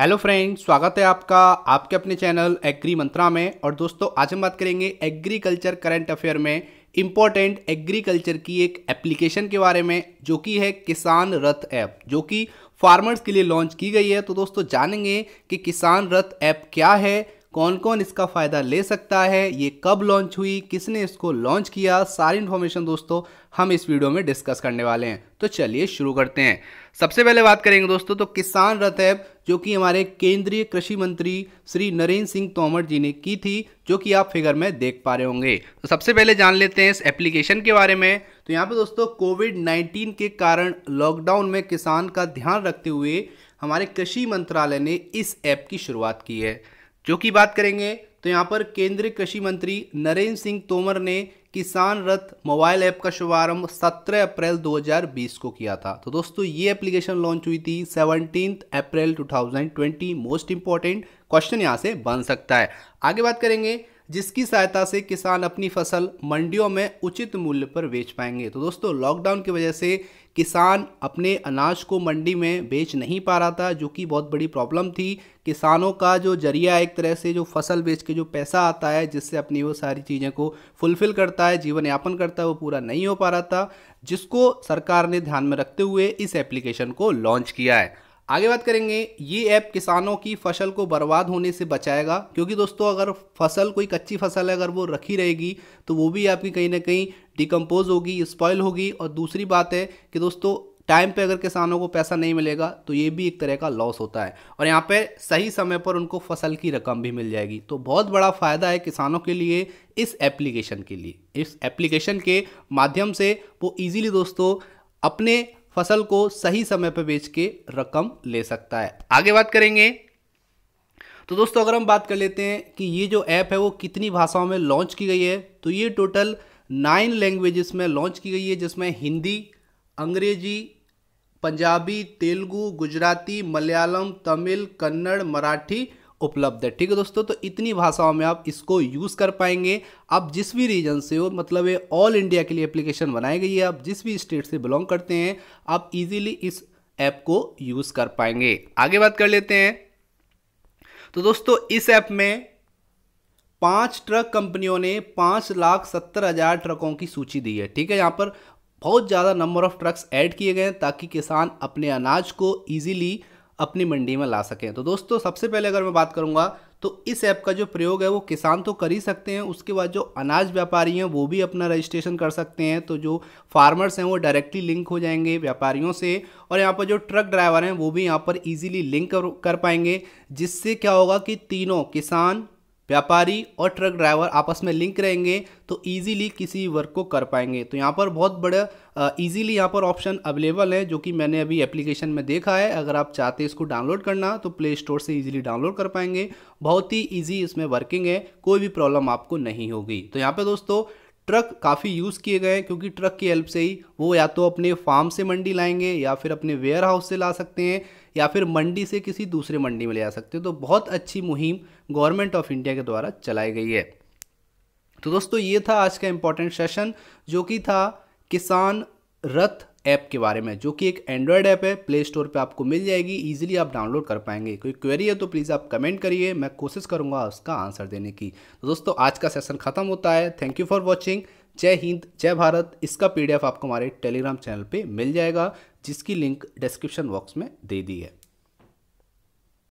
hello friends स्वागत है आपका आपके अपने चैनल एग्री मंत्रा में और दोस्तों आज हम बात करेंगे एग्रीकल्चर करंट अफेयर में इम्पोर्टेंट एग्रीकल्चर की एक एप्लीकेशन के बारे में जो कि है किसान रथ ऐप जो कि फार्मर्स के लिए लॉन्च की गई है तो दोस्तों जानेंगे कि किसान रथ ऐप क्या है कौन कौन इसका फ़ायदा ले सकता है ये कब लॉन्च हुई किसने इसको लॉन्च किया सारी इन्फॉर्मेशन दोस्तों हम इस वीडियो में डिस्कस करने वाले हैं तो चलिए शुरू करते हैं सबसे पहले बात करेंगे दोस्तों तो किसान रथ ऐप जो कि हमारे केंद्रीय कृषि मंत्री श्री नरेंद्र सिंह तोमर जी ने की थी जो कि आप फिगर में देख पा रहे होंगे तो सबसे पहले जान लेते हैं इस एप्लीकेशन के बारे में तो यहाँ पे दोस्तों कोविड 19 के कारण लॉकडाउन में किसान का ध्यान रखते हुए हमारे कृषि मंत्रालय ने इस ऐप की शुरुआत की है जो कि बात करेंगे तो यहाँ पर केंद्रीय कृषि मंत्री नरेंद्र सिंह तोमर ने किसान रथ मोबाइल ऐप का शुभारंभ 17 अप्रैल 2020 को किया था तो दोस्तों ये एप्लीकेशन लॉन्च हुई थी 17 अप्रैल 2020 मोस्ट इंपॉर्टेंट क्वेश्चन यहाँ से बन सकता है आगे बात करेंगे जिसकी सहायता से किसान अपनी फसल मंडियों में उचित मूल्य पर बेच पाएंगे तो दोस्तों लॉकडाउन की वजह से किसान अपने अनाज को मंडी में बेच नहीं पा रहा था जो कि बहुत बड़ी प्रॉब्लम थी किसानों का जो जरिया एक तरह से जो फसल बेच के जो पैसा आता है जिससे अपनी वो सारी चीज़ें को फुलफ़िल करता है जीवन यापन करता है वो पूरा नहीं हो पा रहा था जिसको सरकार ने ध्यान में रखते हुए इस एप्लीकेशन को लॉन्च किया है आगे बात करेंगे ये ऐप किसानों की फसल को बर्बाद होने से बचाएगा क्योंकि दोस्तों अगर फसल कोई कच्ची फसल है अगर वो रखी रहेगी तो वो भी आपकी कहीं ना कहीं डिकम्पोज होगी स्पॉयल होगी और दूसरी बात है कि दोस्तों टाइम पे अगर किसानों को पैसा नहीं मिलेगा तो ये भी एक तरह का लॉस होता है और यहाँ पे सही समय पर उनको फसल की रकम भी मिल जाएगी तो बहुत बड़ा फ़ायदा है किसानों के लिए इस एप्लीकेशन के लिए इस एप्लीकेशन के माध्यम से वो इजीली दोस्तों अपने फसल को सही समय पर बेच के रकम ले सकता है आगे बात करेंगे तो दोस्तों अगर हम बात कर लेते हैं कि ये जो ऐप है वो कितनी भाषाओं में लॉन्च की गई है तो ये टोटल नाइन लैंग्वेजेस में लॉन्च की गई है जिसमें हिंदी अंग्रेजी पंजाबी तेलुगु गुजराती मलयालम तमिल कन्नड़ मराठी उपलब्ध है ठीक है दोस्तों तो इतनी भाषाओं में आप इसको यूज़ कर पाएंगे आप जिस भी रीजन से हो मतलब ये ऑल इंडिया के लिए एप्लीकेशन बनाई गई है आप जिस भी स्टेट से बिलोंग करते हैं आप इजीली इस ऐप को यूज़ कर पाएंगे आगे बात कर लेते हैं तो दोस्तों इस ऐप में पांच ट्रक कंपनियों ने पाँच लाख सत्तर हज़ार ट्रकों की सूची दी है ठीक है यहाँ पर बहुत ज़्यादा नंबर ऑफ ट्रक्स ऐड किए गए हैं ताकि किसान अपने अनाज को ईजिली अपनी मंडी में ला सकें तो दोस्तों सबसे पहले अगर मैं बात करूँगा तो इस ऐप का जो प्रयोग है वो किसान तो कर ही सकते हैं उसके बाद जो अनाज व्यापारी हैं वो भी अपना रजिस्ट्रेशन कर सकते हैं तो जो फार्मर्स हैं वो डायरेक्टली लिंक हो जाएंगे व्यापारियों से और यहाँ पर जो ट्रक ड्राइवर हैं वो भी यहाँ पर इजीली लिंक कर, कर पाएंगे जिससे क्या होगा कि तीनों किसान व्यापारी और ट्रक ड्राइवर आपस में लिंक रहेंगे तो इजीली किसी वर्क को कर पाएंगे तो यहाँ पर बहुत बड़ा इजीली यहाँ पर ऑप्शन अवेलेबल है जो कि मैंने अभी एप्लीकेशन में देखा है अगर आप चाहते हैं इसको डाउनलोड करना तो प्ले स्टोर से ईजिली डाउनलोड कर पाएंगे बहुत ही ईजी इसमें वर्किंग है कोई भी प्रॉब्लम आपको नहीं होगी तो यहाँ पर दोस्तों ट्रक काफ़ी यूज़ किए गए क्योंकि ट्रक की हेल्प से ही वो या तो अपने फार्म से मंडी लाएंगे या फिर अपने वेयर हाउस से ला सकते हैं या फिर मंडी से किसी दूसरे मंडी में ले जा सकते हैं तो बहुत अच्छी मुहिम गवर्नमेंट ऑफ इंडिया के द्वारा चलाई गई है तो दोस्तों ये था आज का इम्पोर्टेंट सेशन जो कि था किसान रथ ऐप के बारे में जो कि एक एंड्रॉयड ऐप है प्ले स्टोर पर आपको मिल जाएगी ईजिली आप डाउनलोड कर पाएंगे कोई क्वेरी है तो प्लीज़ आप कमेंट करिए मैं कोशिश करूँगा उसका आंसर देने की तो दोस्तों आज का सेशन खत्म होता है थैंक यू फॉर वॉचिंग जय हिंद जय भारत इसका पीडीएफ आपको हमारे टेलीग्राम चैनल पे मिल जाएगा जिसकी लिंक डिस्क्रिप्शन बॉक्स में दे दी है